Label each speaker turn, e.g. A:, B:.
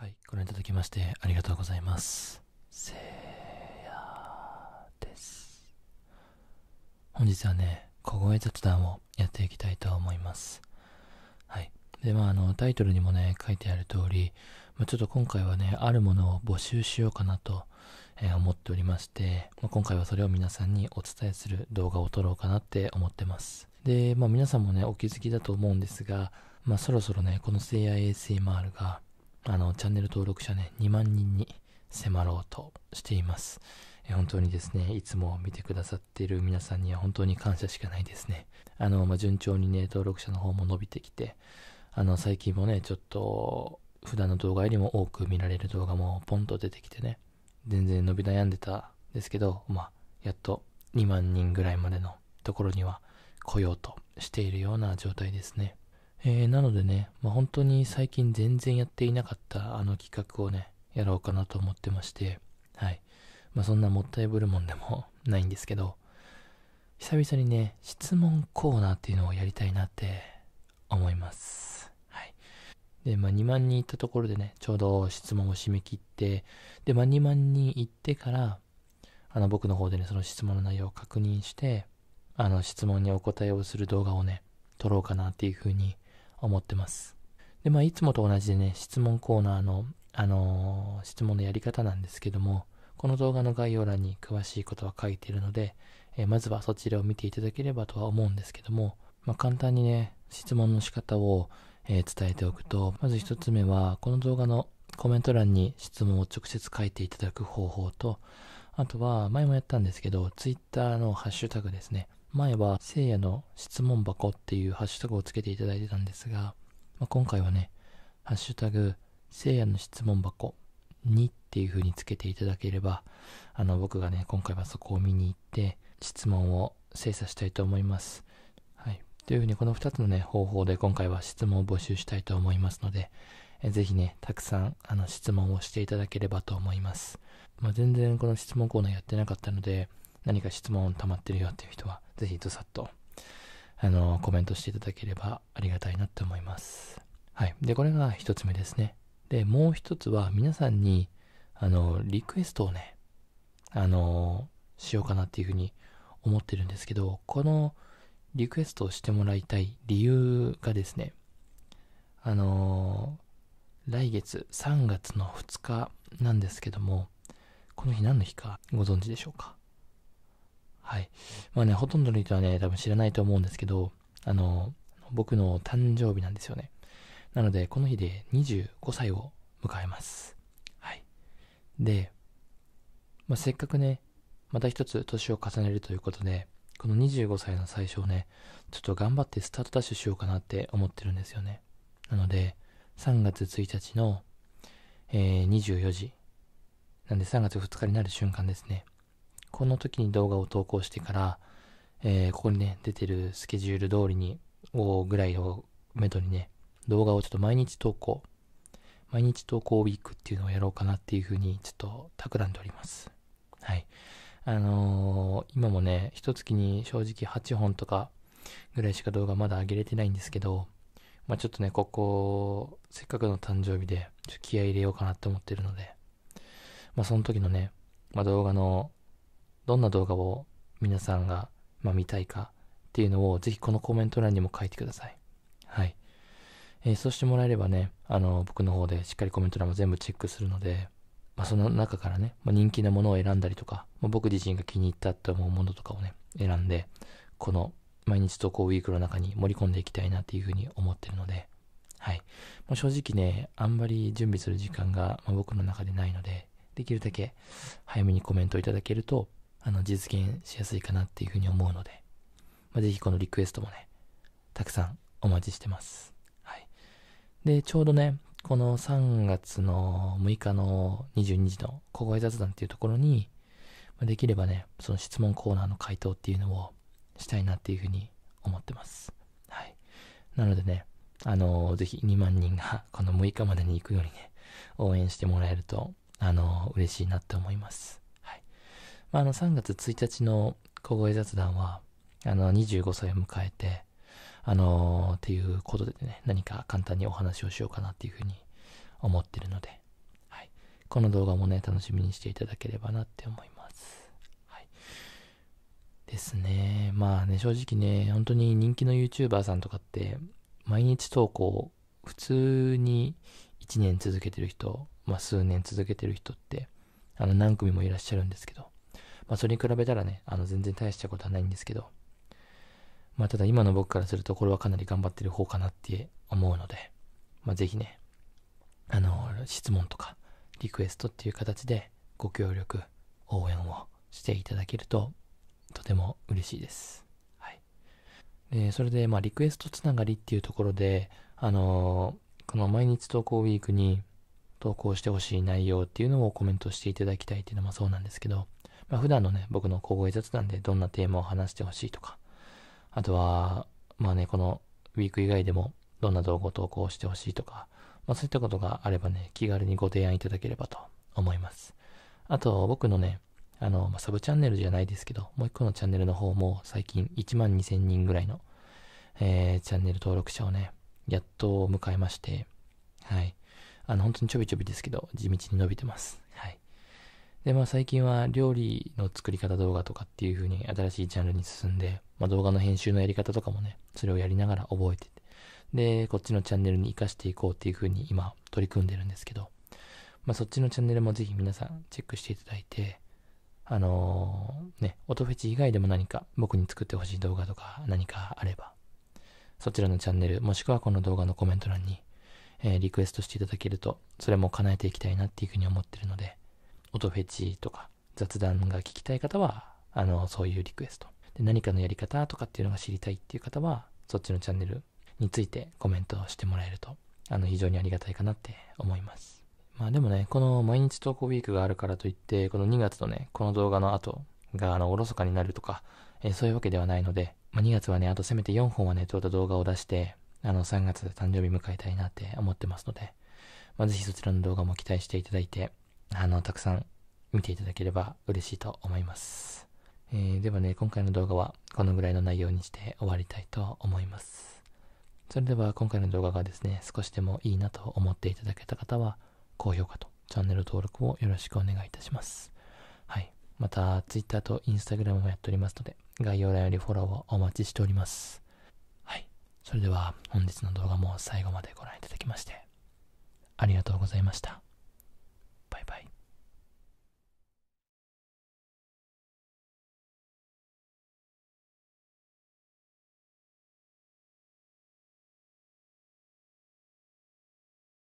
A: はい、ご覧いただきましてありがとうございます。せいやです。本日はね、小声雑談をやっていきたいと思います。はい。で、まあ、あの、タイトルにもね、書いてある通り、まあ、ちょっと今回はね、あるものを募集しようかなと、えー、思っておりまして、まあ、今回はそれを皆さんにお伝えする動画を撮ろうかなって思ってます。で、まあ、皆さんもね、お気づきだと思うんですが、まあ、そろそろね、この聖夜 a s m r が、あの、チャンネル登録者ね、2万人に迫ろうとしています。え本当にですね、いつも見てくださっている皆さんには本当に感謝しかないですね。あの、まあ、順調にね、登録者の方も伸びてきて、あの、最近もね、ちょっと、普段の動画よりも多く見られる動画もポンと出てきてね、全然伸び悩んでたんですけど、まあ、やっと2万人ぐらいまでのところには来ようとしているような状態ですね。えー、なのでね、まあ、本当に最近全然やっていなかったあの企画をね、やろうかなと思ってまして、はい。まあ、そんなもったいぶるもんでも ないんですけど、久々にね、質問コーナーっていうのをやりたいなって思います。はい。で、まあ、2万人行ったところでね、ちょうど質問を締め切って、で、まあ、2万人行ってから、あの、僕の方でね、その質問の内容を確認して、あの、質問にお答えをする動画をね、撮ろうかなっていうふうに思ってます。で、まあ、いつもと同じでね、質問コーナーの、あのー、質問のやり方なんですけども、この動画の概要欄に詳しいことは書いているので、えー、まずはそちらを見ていただければとは思うんですけども、まあ、簡単にね、質問の仕方を、えー、伝えておくと、まず一つ目は、この動画のコメント欄に質問を直接書いていただく方法と、あとは、前もやったんですけど、Twitter のハッシュタグですね。前は、せいやの質問箱っていうハッシュタグをつけていただいてたんですが、まあ、今回はね、ハッシュタグ、せいやの質問箱にっていう風につけていただければ、あの、僕がね、今回はそこを見に行って、質問を精査したいと思います。はい。という風に、この2つのね、方法で今回は質問を募集したいと思いますので、えぜひね、たくさん、あの、質問をしていただければと思います。まあ、全然この質問コーナーやってなかったので、何か質問溜まってるよっていう人は、ぜひどさっと、あの、コメントしていただければありがたいなって思います。はい。で、これが一つ目ですね。で、もう一つは、皆さんに、あの、リクエストをね、あの、しようかなっていうふうに思ってるんですけど、このリクエストをしてもらいたい理由がですね、あのー、来月3月の2日なんですけども、この日何の日かご存知でしょうかはい。まあね、ほとんどの人はね、多分知らないと思うんですけど、あの、僕の誕生日なんですよね。なので、この日で25歳を迎えます。はい。で、まあ、せっかくね、また一つ年を重ねるということで、この25歳の最初をね、ちょっと頑張ってスタートダッシュしようかなって思ってるんですよね。なので、3月1日の、えー、24時、なんで3月2日になる瞬間ですね。この時に動画を投稿してから、えー、ここにね、出てるスケジュール通りに、をぐらいをめどにね、動画をちょっと毎日投稿、毎日投稿ウィークっていうのをやろうかなっていうふうに、ちょっと企んでおります。はい。あのー、今もね、一月に正直8本とかぐらいしか動画まだ上げれてないんですけど、まあちょっとね、ここ、せっかくの誕生日で、ちょっと気合い入れようかなって思ってるので、まあその時のね、まあ動画のどんな動画を皆さんが、まあ、見たいかっていうのをぜひこのコメント欄にも書いてください。はい。えー、そうしてもらえればね、あの、僕の方でしっかりコメント欄も全部チェックするので、まあ、その中からね、まあ、人気なものを選んだりとか、まあ、僕自身が気に入ったと思うものとかをね、選んで、この毎日投稿ウィークの中に盛り込んでいきたいなっていうふうに思ってるので、はい。もう正直ね、あんまり準備する時間が、ま僕の中でないので、できるだけ早めにコメントをいただけると、あの、実現しやすいかなっていうふうに思うので、まあ、ぜひこのリクエストもね、たくさんお待ちしてます。はい。で、ちょうどね、この3月の6日の22時の小声雑談っていうところに、まあ、できればね、その質問コーナーの回答っていうのをしたいなっていうふうに思ってます。はい。なのでね、あのー、ぜひ2万人がこの6日までに行くようにね、応援してもらえると、あのー、嬉しいなって思います。まあ、あの、3月1日の小声雑談は、あの、25歳を迎えて、あのー、っていうことでね、何か簡単にお話をしようかなっていうふうに思ってるので、はい。この動画もね、楽しみにしていただければなって思います。はい。ですね。まあね、正直ね、本当に人気の YouTuber さんとかって、毎日投稿、普通に1年続けてる人、まあ数年続けてる人って、あの、何組もいらっしゃるんですけど、まあ、それに比べたらね、あの、全然大したことはないんですけど、まあ、ただ今の僕からすると、これはかなり頑張ってる方かなって思うので、まあ、ぜひね、あの、質問とか、リクエストっていう形で、ご協力、応援をしていただけると、とても嬉しいです。はい。で、それで、まあ、リクエストつながりっていうところで、あの、この毎日投稿ウィークに、投稿してほしい内容っていうのをコメントしていただきたいっていうのもそうなんですけど、まあ、普段のね、僕の小声雑談でどんなテーマを話してほしいとか、あとは、まあね、このウィーク以外でもどんな動画を投稿してほしいとか、まあそういったことがあればね、気軽にご提案いただければと思います。あと、僕のね、あの、まあ、サブチャンネルじゃないですけど、もう一個のチャンネルの方も最近1万2000人ぐらいの、えー、チャンネル登録者をね、やっと迎えまして、はい。あの、本当にちょびちょびですけど、地道に伸びてます。はい。で、まあ最近は料理の作り方動画とかっていう風に新しいジャンルに進んで、まあ動画の編集のやり方とかもね、それをやりながら覚えてて、で、こっちのチャンネルに活かしていこうっていう風に今取り組んでるんですけど、まあそっちのチャンネルもぜひ皆さんチェックしていただいて、あのー、ね、音フェチ以外でも何か僕に作ってほしい動画とか何かあれば、そちらのチャンネル、もしくはこの動画のコメント欄に、えー、リクエストしていただけると、それも叶えていきたいなっていう風に思ってるので、音フェチとか雑談が聞きたい方は、あの、そういうリクエスト。で何かのやり方とかっていうのが知りたいっていう方は、そっちのチャンネルについてコメントしてもらえると、あの、非常にありがたいかなって思います。まあでもね、この毎日投稿ウィークがあるからといって、この2月のね、この動画の後が、あの、おろそかになるとか、えー、そういうわけではないので、まあ、2月はね、あとせめて4本はね、ょった動画を出して、あの、3月誕生日迎えたいなって思ってますので、まあ、ぜひそちらの動画も期待していただいて、あの、たくさん見ていただければ嬉しいと思います。えー、ではね、今回の動画はこのぐらいの内容にして終わりたいと思います。それでは今回の動画がですね、少しでもいいなと思っていただけた方は、高評価とチャンネル登録をよろしくお願いいたします。はい。また、Twitter と Instagram もやっておりますので、概要欄よりフォローをお待ちしております。はい。それでは、本日の動画も最後までご覧いただきまして、ありがとうございました。